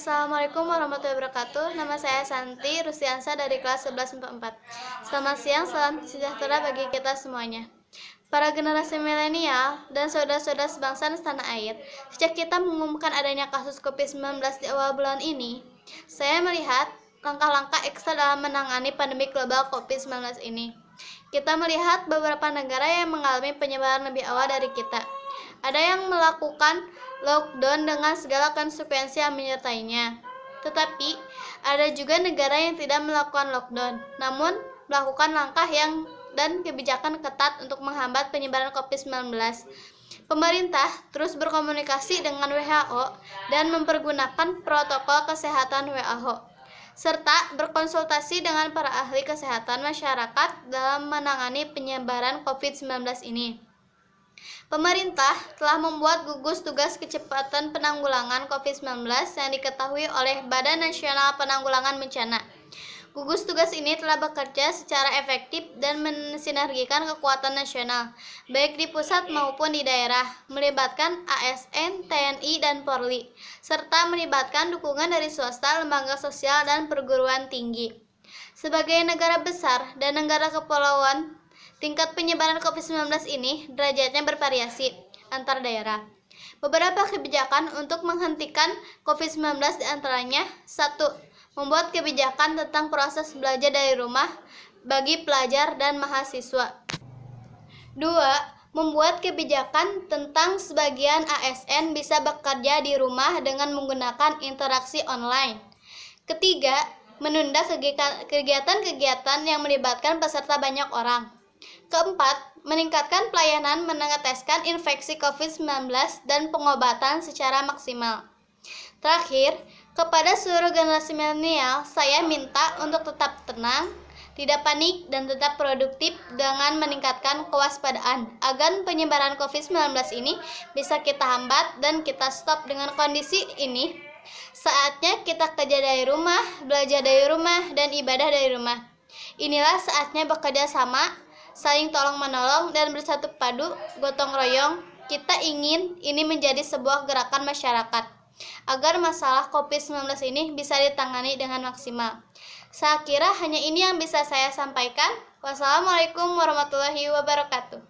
Assalamualaikum warahmatullahi wabarakatuh. Nama saya Santi Rusiansa dari kelas 1144. Selamat siang, salam sejahtera bagi kita semuanya. Para generasi milenial dan saudara-saudara sebangsa dan tanah air, sejak kita mengumumkan adanya kasus COVID-19 di awal bulan ini, saya melihat langkah-langkah ekstra dalam menangani pandemi global COVID-19 ini. Kita melihat beberapa negara yang mengalami penyebaran lebih awal dari kita. Ada yang melakukan lockdown dengan segala konsekuensi yang menyertainya. Tetapi, ada juga negara yang tidak melakukan lockdown, namun melakukan langkah yang dan kebijakan ketat untuk menghambat penyebaran COVID-19. Pemerintah terus berkomunikasi dengan WHO dan mempergunakan protokol kesehatan WHO serta berkonsultasi dengan para ahli kesehatan masyarakat dalam menangani penyebaran COVID-19 ini. Pemerintah telah membuat gugus tugas kecepatan penanggulangan COVID-19 yang diketahui oleh Badan Nasional Penanggulangan Bencana Gugus tugas ini telah bekerja secara efektif dan mensinergikan kekuatan nasional, baik di pusat maupun di daerah, melibatkan ASN, TNI, dan Polri, serta melibatkan dukungan dari swasta, lembaga sosial, dan perguruan tinggi. Sebagai negara besar dan negara kepulauan, tingkat penyebaran COVID-19 ini derajatnya bervariasi antar daerah. Beberapa kebijakan untuk menghentikan COVID-19 diantaranya 1 membuat kebijakan tentang proses belajar dari rumah bagi pelajar dan mahasiswa. 2. Membuat kebijakan tentang sebagian ASN bisa bekerja di rumah dengan menggunakan interaksi online. Ketiga, menunda kegiatan-kegiatan yang melibatkan peserta banyak orang. Keempat, meningkatkan pelayanan menengeteskan infeksi COVID-19 dan pengobatan secara maksimal. Terakhir, kepada seluruh generasi milenial, saya minta untuk tetap tenang, tidak panik, dan tetap produktif dengan meningkatkan kewaspadaan agar penyebaran COVID-19 ini bisa kita hambat dan kita stop dengan kondisi ini. Saatnya kita kerja dari rumah, belajar dari rumah, dan ibadah dari rumah. Inilah saatnya bekerja sama, saling tolong menolong, dan bersatu padu, gotong royong. Kita ingin ini menjadi sebuah gerakan masyarakat agar masalah COVID-19 ini bisa ditangani dengan maksimal. Saya kira hanya ini yang bisa saya sampaikan. Wassalamualaikum warahmatullahi wabarakatuh.